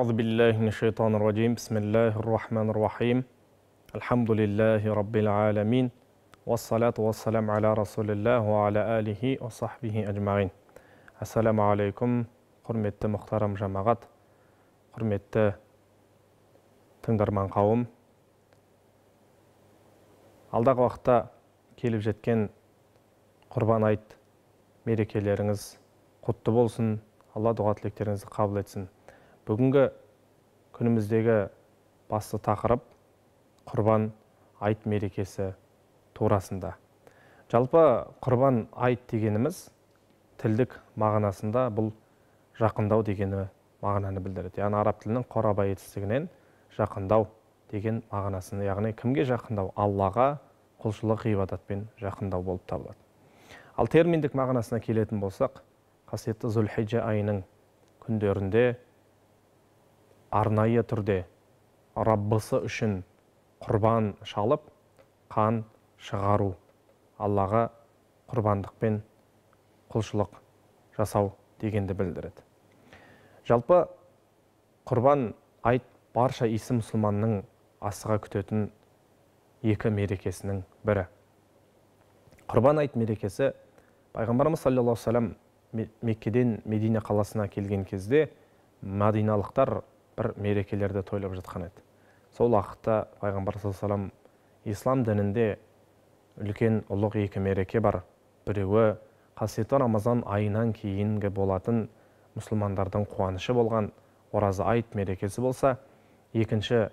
أعوذ بالله من الشيطان الرجيم بسم الله الرحمن الرحيم الحمد لله رب العالمين والصلاة والسلام على رسول الله وعلى آله وصحبه أجمعين السلام عليكم құрметті мұхтарам жамағат құрметті тыңдарман қауым алдағы уақытта келіп жеткен құрбан айт мерекелеріңіз құтты болсын алла дұға тілектеріңізді қабыл етсін бүгінгі күніміздегі басты тақырып құрбан айт мерекесі турасында жалпы құрбан айт дегеніміз тілдік мағынасында бұл жақындау дегені мағынаны білдіреді яғни араб тілінің қораба етістігінен жақындау деген мағынасын яғни кімге жақындау аллаға құлшылық ғибадатпен жақындау болып табылады ал терминдік мағынасына келетін болсақ қасиетті зүлхиджа айының күндерінде арнайы түрде раббысы үшін құрбан шалып қан шығару аллаға құрбандықпен құлшылық жасау дегенді білдіреді жалпы құрбан айт барша исі мұсылманның асыға күтетін екі мерекесінің бірі құрбан айт мерекесі пайғамбарымыз саллаллаху алейхи Меккеден медина қаласына келген кезде мадиналықтар бір мерекелерді тойлап жатқан еді сол уақытта пайғамбар саллаллаху ислам дінінде үлкен ұлық екі мереке бар біреуі қасиетті рамазан айынан кейінгі болатын мұсылмандардың қуанышы болған ораза айт мерекесі болса екінші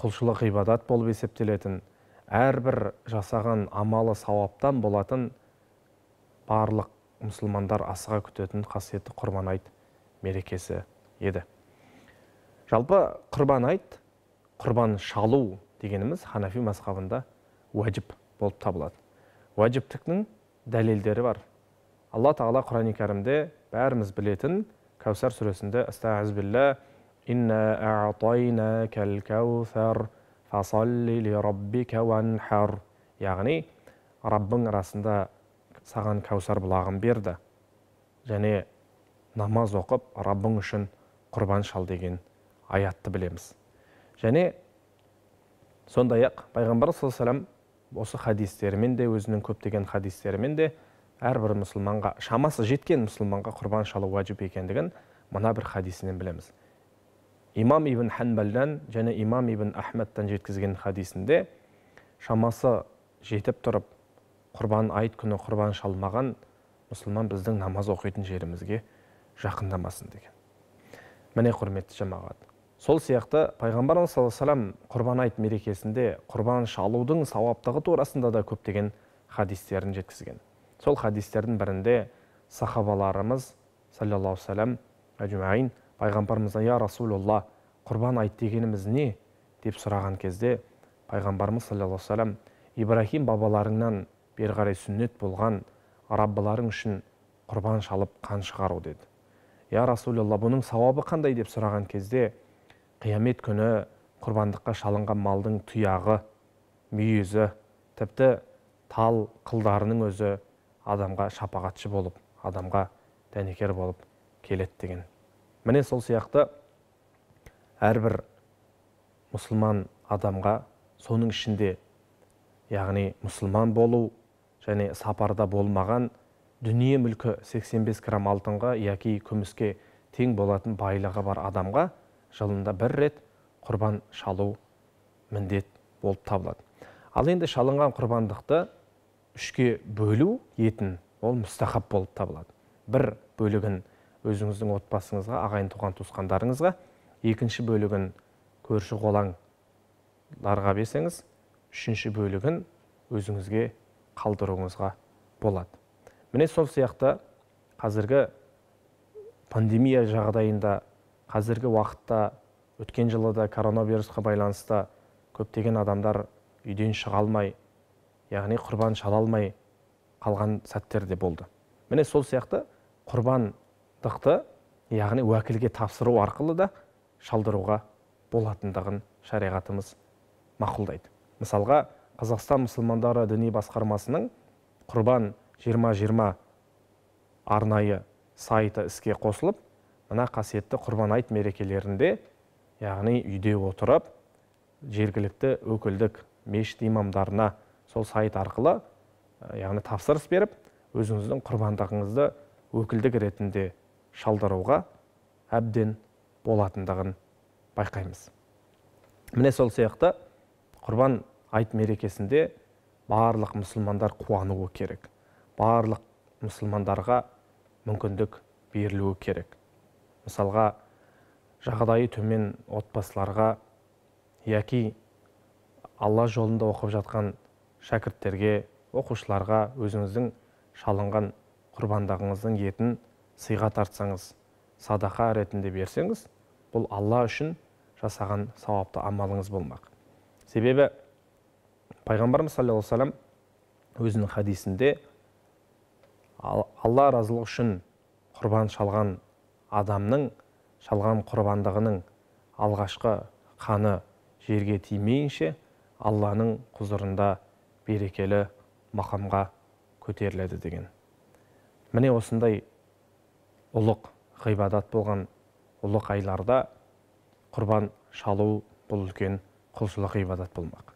құлшылық ғибадат болып есептелетін әрбір жасаған амалы сауаптан болатын барлық мұсылмандар асыға күтетін қасиетті құрбан айт мерекесі еді жалпы құрбан айт құрбан шалу дегеніміз ханафи мазхабында уәжіп болып табылады уәжіптіктің дәлелдері бар алла тағала құрани кәрімде бәріміз білетін кәусар сүресінде яғни раббың расында саған кәусар бұлағын берді және намаз оқып раббың үшін құрбан шал деген аятты білеміз және сондай ақ пайғамбар саллаллаху осы хадистерімен де өзінің көптеген хадистерімен де әрбір мұсылманға шамасы жеткен мұсылманға құрбан шалу уәжіп екендігін мына бір хадисінен білеміз имам ибн ханбалдан және имам ибн ахмадтан жеткізген хадисінде шамасы жетіп тұрып құрбан айт күні құрбан шалмаған мұсылман біздің намаз оқитын жерімізге жақындамасын деген міне құрметті жамағат сол сияқты пайғамбарымыз саллаллаху алейхи құрбан айт мерекесінде құрбан шалудың сауаптығы турасында да көптеген хадистерін жеткізген сол хадистердің бірінде сахабаларымыз саллаллаху алейхи әжмәин пайғамбарымыздан я расулалла құрбан айт дегеніміз не деп сұраған кезде пайғамбарымыз саллаллаху алейхи ибраһим бабаларыңнан бері қарай сүннет болған раббыларың үшін құрбан шалып қан шығару деді я расулалла бұның сауабы қандай деп сұраған кезде қиямет күні құрбандыққа шалынған малдың тұяғы мүйізі тіпті тал қылдарының өзі адамға шапағатшы болып адамға дәнекер болып келеді деген міне сол сияқты әрбір мұсылман адамға соның ішінде яғни мұсылман болу және сапарда болмаған дүние мүлкі 85 грамм алтынға яки күміске тең болатын байлығы бар адамға жылында бір рет құрбан шалу міндет болып табылады ал енді шалынған құрбандықты үшке бөлу етін ол мұстахаб болып табылады бір бөлігін өзіңіздің отбасыңызға ағайын туған туысқандарыңызға екінші бөлігін көрші қолаңларға берсеңіз үшінші бөлігін өзіңізге қалдыруыңызға болады міне сол сияқты қазіргі пандемия жағдайында қазіргі уақытта өткен жылы да коронавирусқа байланысты көптеген адамдар үйден шыға алмай яғни құрбан шала алмай қалған сәттер де болды міне сол сияқты құрбандықты яғни уәкілге тапсыру арқылы да шалдыруға болатындығын шариғатымыз мақұлдайды мысалға қазақстан мұсылмандары діни басқармасының құрбан 2020 арнайы сайты іске қосылып мына қасиетті құрбан айт мерекелерінде яғни үйде отырып жергілікті өкілдік мешіт имамдарына сол сайт арқылы яғни тапсырыс беріп өзіңіздің құрбандығыңызды өкілдік ретінде шалдыруға әбден болатындығын байқаймыз міне сол сияқты құрбан айт мерекесінде барлық мұсылмандар қуануы керек барлық мұсылмандарға мүмкіндік берілуі керек мысалға жағдайы төмен отбасыларға яки алла жолында оқып жатқан шәкірттерге оқушыларға өзіңіздің шалынған құрбандығыңыздың етін сыйға тартсаңыз садақа ретінде берсеңіз бұл алла үшін жасаған сауапты амалыңыз болмақ себебі пайғамбарымыз саллаллаху алейхи өзінің хадисінде алла разылығы үшін құрбан шалған адамның шалған құрбандығының алғашқы қаны жерге тимейінше алланың құзырында берекелі мақамға көтеріледі деген міне осындай ұлық ғибадат болған ұлық айларда құрбан шалу бұл үлкен құлшылық ғибадат болмақ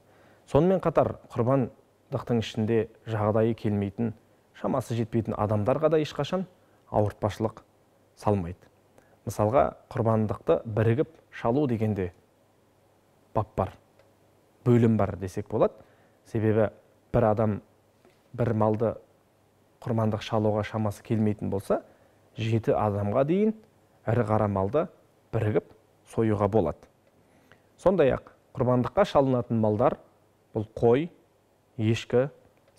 сонымен қатар құрбандықтың ішінде жағдайы келмейтін шамасы жетпейтін адамдарға да ешқашан ауыртпашылық салмайды мысалға құрбандықты бірігіп шалу дегенде бап бар бөлім бар десек болады себебі бір адам бір малды құрбандық шалуға шамасы келмейтін болса жеті адамға дейін ірі қара малды бірігіп союға болады сондай ақ құрбандыққа шалынатын малдар бұл қой ешкі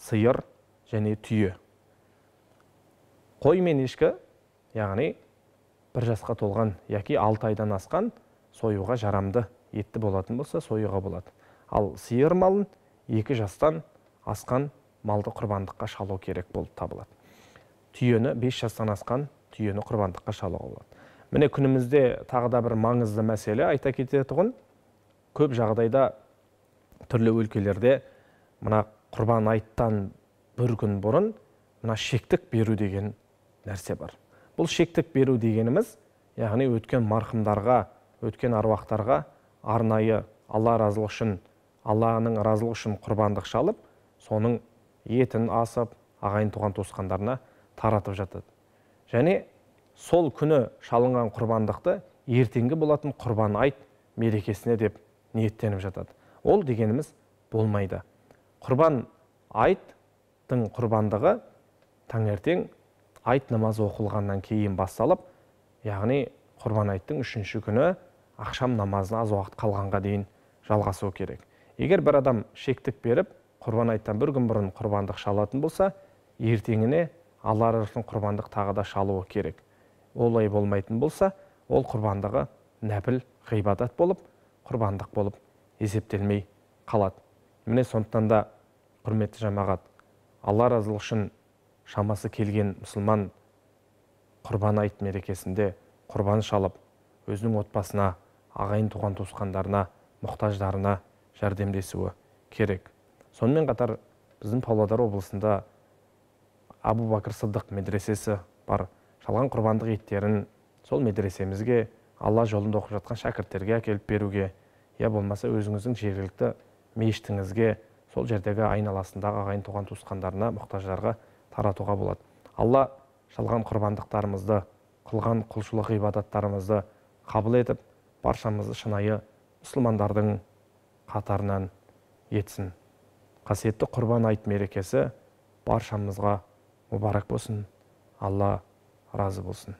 сиыр және түйе қой мен ешкі яғни бір жасқа толған яки алты айдан асқан союға жарамды етті болатын болса союға болады ал сиыр малын екі жастан асқан малды құрбандыққа шалу керек болып табылады түйені 5 жастан асқан түйені құрбандыққа шалуға болады міне күнімізде тағы да бір маңызды мәселе айта кететұғын көп жағдайда түрлі өлкелерде мына құрбан айттан бір күн бұрын мына шектік беру деген нәрсе бар бұл шектік беру дегеніміз яғни өткен марқұмдарға өткен аруақтарға арнайы алла разылығы үшін алланың разылығы үшін құрбандық шалып соның етін асып ағайын туған туысқандарына таратып жатады және сол күні шалынған құрбандықты ертеңгі болатын құрбан айт мерекесіне деп ниеттеніп жатады ол дегеніміз болмайды құрбан айттың құрбандығы таңертең айт намазы оқылғаннан кейін басталып яғни құрбан айттың үшінші күні ақшам намазына аз уақыт қалғанға дейін жалғасуы керек егер бір адам шектік беріп құрбан айттан бір күн бұрын құрбандық шалатын болса ертеңіне алла үшін құрбандық тағы да шалуы керек олай болмайтын болса ол құрбандығы нәпіл ғибадат болып құрбандық болып есептелмей қалады міне сондықтан да құрметті жамағат алла разылығы үшін шамасы келген мұсылман құрбан айт мерекесінде құрбан шалып өзінің отбасына ағайын туған туысқандарына мұқтаждарына жәрдемдесуі керек сонымен қатар біздің павлодар облысында абу бәкір сыдық медресесі бар шалған құрбандық еттерін сол медресемізге алла жолында оқып жатқан шәкірттерге әкеліп беруге я иә, болмаса өзіңіздің жергілікті мешітіңізге сол жердегі айналасындағы ағайын туған туысқандарына мұқтаждарға таратуға болады алла шалған құрбандықтарымызды қылған құлшылық ғибадаттарымызды қабыл етіп баршамызды шынайы мұсылмандардың қатарынан етсін қасиетті құрбан айт мерекесі баршамызға мұбарак болсын алла разы болсын